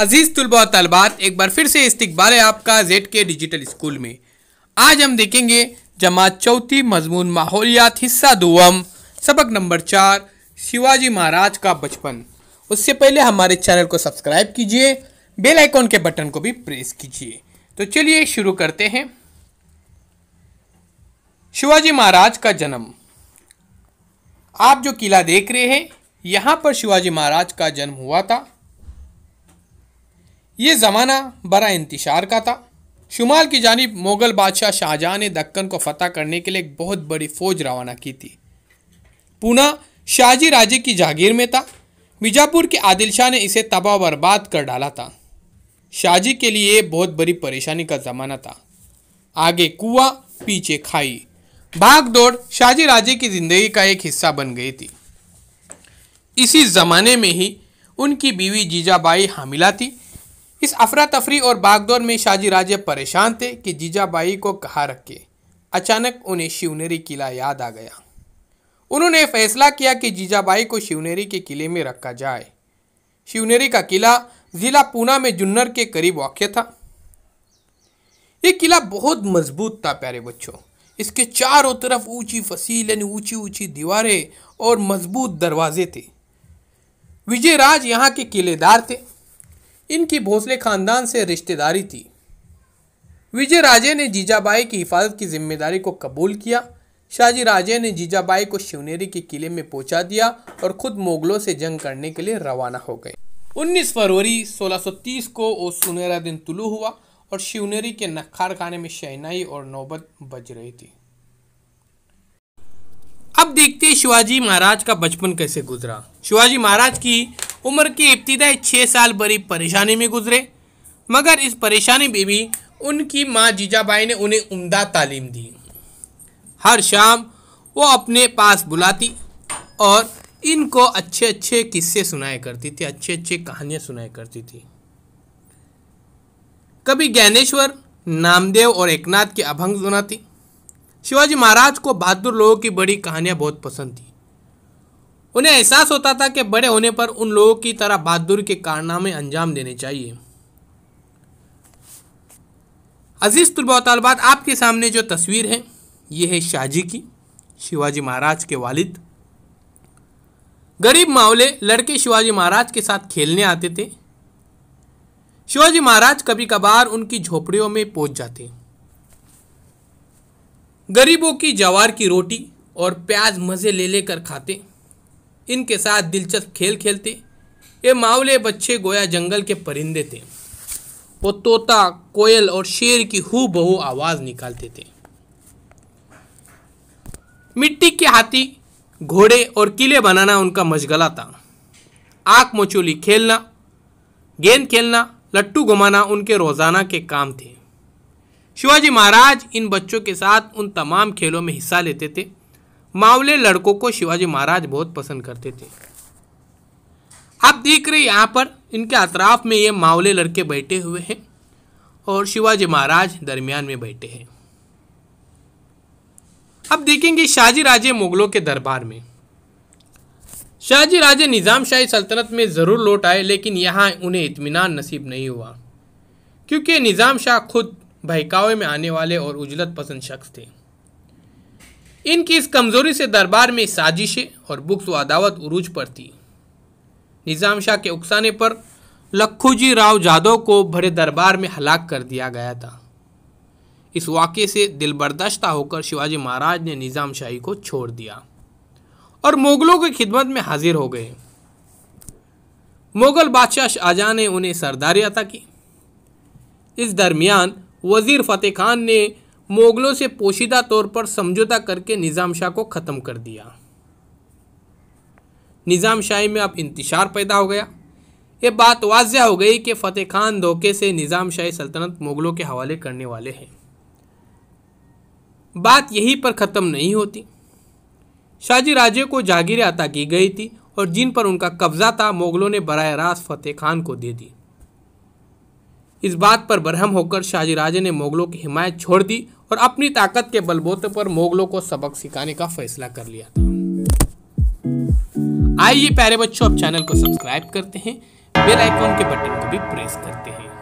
अजीज़ तलबा तलबात एक बार फिर से इस्तबाल है आपका जेड के डिजिटल स्कूल में आज हम देखेंगे जमात चौथी मजमून माहौलियात हिस्सा दोम सबक नंबर चार शिवाजी महाराज का बचपन उससे पहले हमारे चैनल को सब्सक्राइब कीजिए बेल आइकॉन के बटन को भी प्रेस कीजिए तो चलिए शुरू करते हैं शिवाजी महाराज का जन्म आप जो किला देख रहे हैं यहाँ पर शिवाजी महाराज का जन्म हुआ था ये ज़माना बड़ा इंतशार का था शुमाल की जानब मुग़ल बादशाह शाहजहाँ ने दक्कन को फतह करने के लिए एक बहुत बड़ी फ़ौज रवाना की थी पूना शाहजी राजे की जागीर में था बीजापुर के आदिल शाह ने इसे तबाह बर्बाद कर डाला था शाहजी के लिए बहुत बड़ी परेशानी का ज़माना था आगे कुआ पीछे खाई भाग दौड़ शाहजी राजे की ज़िंदगी का एक हिस्सा बन गई थी इसी ज़माने में ही उनकी बीवी जीजाबाई हामिला थी इस अफरा तफरी और बागदौर में शाजी राजे परेशान थे कि जीजाबाई को कहाँ रखे अचानक उन्हें शिवनेरी किला याद आ गया उन्होंने फैसला किया कि जीजाबाई को शिवनेरी के किले में रखा जाए शिवनेरी का किला ज़िला पूना में जुन्नर के करीब वाक़ था ये किला बहुत मजबूत था प्यारे बच्चों इसके चारों तरफ ऊंची फसील यानी ऊंची ऊंची दीवारें और मजबूत दरवाजे थे विजयराज यहाँ के किलेदार थे इनकी भोसले खानदान से रिश्तेदारी थी विजय राजे ने जीजाबाई की हिफाजत की जिम्मेदारी को कबूल किया शाहजी राजे ने जीजाबाई को शिवनेरी के किले में पहुंचा दिया और खुद मुगलों से जंग करने के लिए रवाना हो गए 19 फरवरी 1630 को वो सुनहरा दिन तुलू हुआ और शिवनेरी के नखार खाने में शहनाई और नौबत बज रही थी अब देखते हैं शिवाजी महाराज का बचपन कैसे गुजरा शिवाजी महाराज की उम्र की इब्तदाई छः साल बड़ी परेशानी में गुजरे मगर इस परेशानी में भी उनकी माँ जीजाबाई ने उन्हें उम्दा तालीम दी हर शाम वो अपने पास बुलाती और इनको अच्छे अच्छे किस्से सुनाया करती थी अच्छे अच्छे कहानियाँ सुनाया करती थी कभी ज्ञानेश्वर नामदेव और एकनाथ के अभंग सुनाती शिवाजी महाराज को बहादुर लोगों की बड़ी कहानियाँ बहुत पसंद थी उन्हें एहसास होता था कि बड़े होने पर उन लोगों की तरह बहादुर के कारनामे अंजाम देने चाहिए अजीज़ तुलबाबाद आपके सामने जो तस्वीर है ये है शाहजी की शिवाजी महाराज के वालिद गरीब मावले लड़के शिवाजी महाराज के साथ खेलने आते थे शिवाजी महाराज कभी कभार उनकी झोपड़ियों में पहुंच जाते गरीबों की जवार की रोटी और प्याज मज़े ले लेकर खाते इनके साथ दिलचस्प खेल खेलते ये मावले बच्चे गोया जंगल के परिंदे थे वो तोता कोयल और शेर की हु बहू आवाज़ निकालते थे मिट्टी के हाथी घोड़े और किले बनाना उनका मशगला था आँख मचोली खेलना गेंद खेलना लट्टू घुमाना उनके रोज़ाना के काम थे शिवाजी महाराज इन बच्चों के साथ उन तमाम खेलों में हिस्सा लेते थे मावले लड़कों को शिवाजी महाराज बहुत पसंद करते थे आप देख रहे यहाँ पर इनके अतराफ में ये मावले लड़के बैठे हुए हैं और शिवाजी महाराज दरमियान में बैठे हैं अब देखेंगे शाहजी राजे मुगलों के दरबार में शाहजी राजे निज़ामशाही सल्तनत में ज़रूर लौट आए लेकिन यहाँ उन्हें इतमान नसीब नहीं हुआ क्योंकि निज़ाम शाह खुद बहकावे में आने वाले और उजलत पसंद शख्स थे इनकी इस कमज़ोरी से दरबार में साजिशें और बुक्स व अदावत उरूज पर थी निज़ाम शाह के उकसाने पर लखूजी राव जादव को भरे दरबार में हलाक कर दिया गया था इस वाक्य से दिल बर्दाश्ता होकर शिवाजी महाराज ने निज़ाम शाही को छोड़ दिया और मुग़लों की खिदमत में हाजिर हो गए मुग़ल बादशाह शाहजहां ने उन्हें सरदारी अता की इस दरमियान वज़ीर फ़तेह खान ने मुगलों से पोशीदा तौर पर समझौता करके निज़ाम शाह को ख़त्म कर दिया निज़ाम शाही में अब इंतशार पैदा हो गया ये बात वाजह हो गई कि फ़तेह खान धोखे से निज़ाम शाही सल्तनत मुग़लों के हवाले करने वाले हैं बात यहीं पर ख़त्म नहीं होती शाहजी राजे को जागीरें अता की गई थी और जिन पर उनका कब्ज़ा था मुग़लों ने बरह रास्त फ़तेह खान को दे दी इस बात पर बरहम होकर शाहजी राजे ने मुगलों की हिमायत छोड़ दी और अपनी ताकत के बलबोते पर मुगलों को सबक सिखाने का फैसला कर लिया था आइए प्यारे बच्चों अब चैनल को सब्सक्राइब करते हैं बेल आइकॉन के बटन को भी प्रेस करते हैं